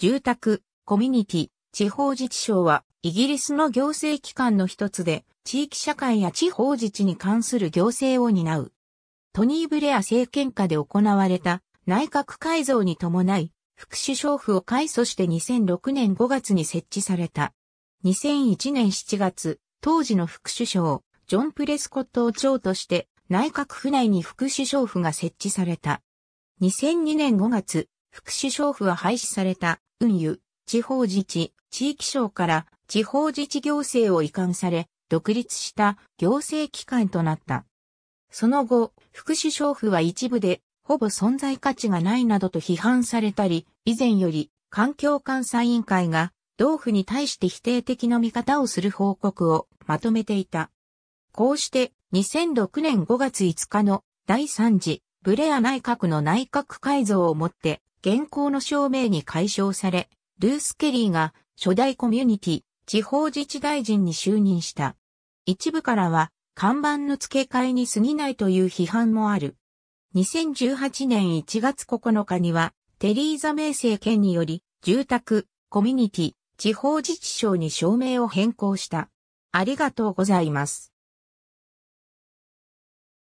住宅、コミュニティ、地方自治省は、イギリスの行政機関の一つで、地域社会や地方自治に関する行政を担う。トニー・ブレア政権下で行われた内閣改造に伴い、副首相府を改組して2006年5月に設置された。2001年7月、当時の副首相、ジョン・プレスコットを長として、内閣府内に副首相府が設置された。2002年5月、副首相府は廃止された、運輸、地方自治、地域省から地方自治行政を移管され、独立した行政機関となった。その後、副首相府は一部で、ほぼ存在価値がないなどと批判されたり、以前より環境監査委員会が同府に対して否定的な見方をする報告をまとめていた。こうして2006年5月5日の第3次ブレア内閣の内閣改造をもって現行の証明に解消され、ルース・ケリーが初代コミュニティ、地方自治大臣に就任した。一部からは、看板の付け替えに過ぎないという批判もある。2018年1月9日には、テリーザ名政権により、住宅、コミュニティ、地方自治省に証明を変更した。ありがとうございます。